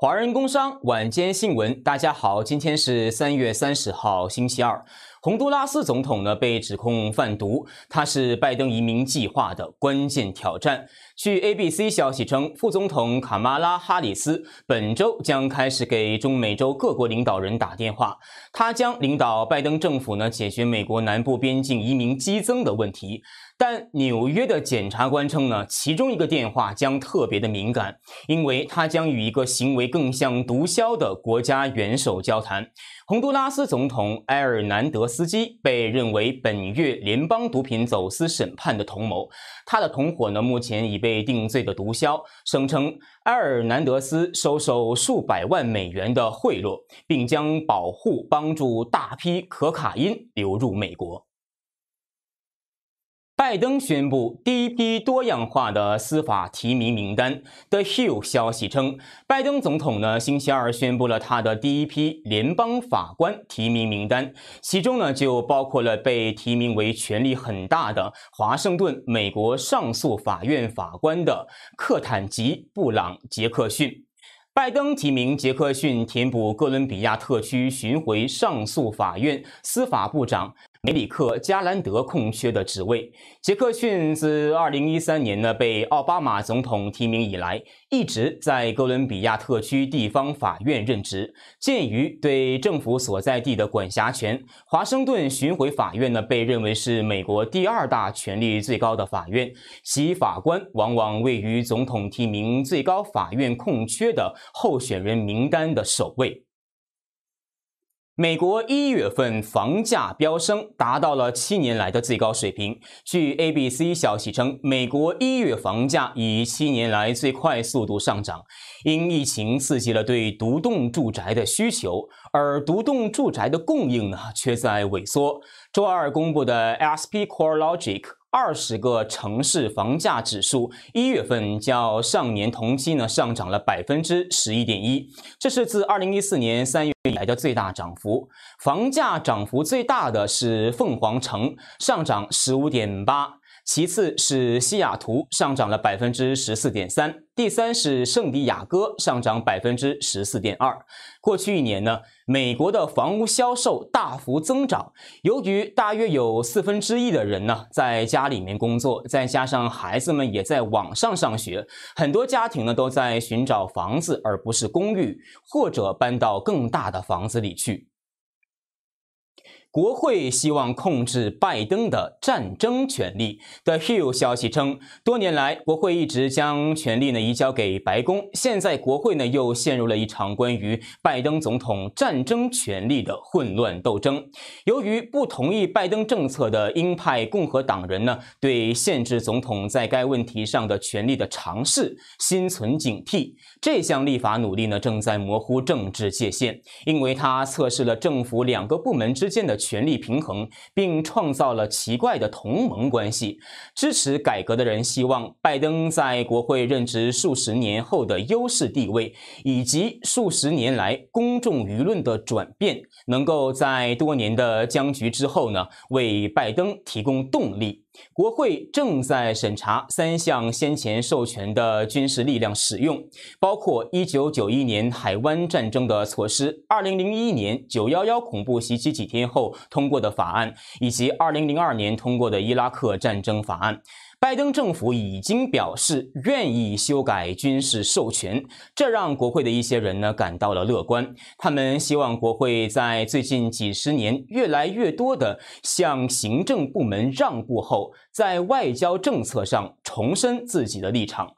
华人工商晚间新闻，大家好，今天是三月三十号，星期二。洪都拉斯总统呢被指控贩毒，他是拜登移民计划的关键挑战。据 ABC 消息称，副总统卡马拉哈里斯本周将开始给中美洲各国领导人打电话，他将领导拜登政府呢解决美国南部边境移民激增的问题。但纽约的检察官称呢，其中一个电话将特别的敏感，因为他将与一个行为更像毒枭的国家元首交谈。洪都拉斯总统埃尔南德。司机被认为本月联邦毒品走私审判的同谋，他的同伙呢目前已被定罪的毒枭声称，埃尔南德斯收受数百万美元的贿赂，并将保护帮助大批可卡因流入美国。拜登宣布第一批多样化的司法提名名单。The Hill 消息称，拜登总统呢，星期二宣布了他的第一批联邦法官提名名单，其中呢就包括了被提名为权力很大的华盛顿美国上诉法院法官的克坦吉·布朗·杰克逊。拜登提名杰克逊填补哥伦比亚特区巡回上诉法院司法部长。梅里克·加兰德空缺的职位。杰克逊自二零一三年呢被奥巴马总统提名以来，一直在哥伦比亚特区地方法院任职。鉴于对政府所在地的管辖权，华盛顿巡回法院呢被认为是美国第二大权力最高的法院。其法官往往位于总统提名最高法院空缺的候选人名单的首位。美国一月份房价飙升，达到了七年来的最高水平。据 ABC 消息称，美国一月房价以七年来最快速度上涨，因疫情刺激了对独栋住宅的需求，而独栋住宅的供应呢却在萎缩。周二公布的 SP CoreLogic。二十个城市房价指数一月份较上年同期呢上涨了百分之十一点一，这是自二零一四年三月以来的最大涨幅。房价涨幅最大的是凤凰城，上涨十五点八。其次是西雅图上涨了百分之十四点三，第三是圣地亚哥上涨百分之十四点二。过去一年呢，美国的房屋销售大幅增长，由于大约有四分之一的人呢在家里面工作，再加上孩子们也在网上上学，很多家庭呢都在寻找房子而不是公寓，或者搬到更大的房子里去。国会希望控制拜登的战争权力。The Hill 消息称，多年来国会一直将权力呢移交给白宫，现在国会呢又陷入了一场关于拜登总统战争权力的混乱斗争。由于不同意拜登政策的鹰派共和党人呢，对限制总统在该问题上的权力的尝试心存警惕，这项立法努力呢正在模糊政治界限，因为它测试了政府两个部门之间的。权力平衡，并创造了奇怪的同盟关系。支持改革的人希望拜登在国会任职数十年后的优势地位，以及数十年来公众舆论的转变，能够在多年的僵局之后呢，为拜登提供动力。国会正在审查三项先前授权的军事力量使用，包括1991年海湾战争的措施、2001年 “911” 恐怖袭击几天后通过的法案，以及2002年通过的伊拉克战争法案。拜登政府已经表示愿意修改军事授权，这让国会的一些人呢感到了乐观。他们希望国会在最近几十年越来越多的向行政部门让步后，在外交政策上。重申自己的立场。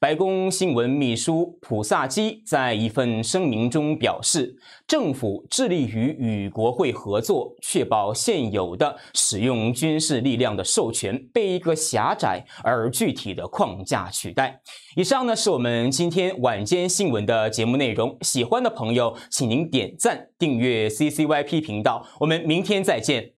白宫新闻秘书普萨基在一份声明中表示，政府致力于与国会合作，确保现有的使用军事力量的授权被一个狭窄而具体的框架取代。以上呢是我们今天晚间新闻的节目内容。喜欢的朋友，请您点赞、订阅 CCYP 频道。我们明天再见。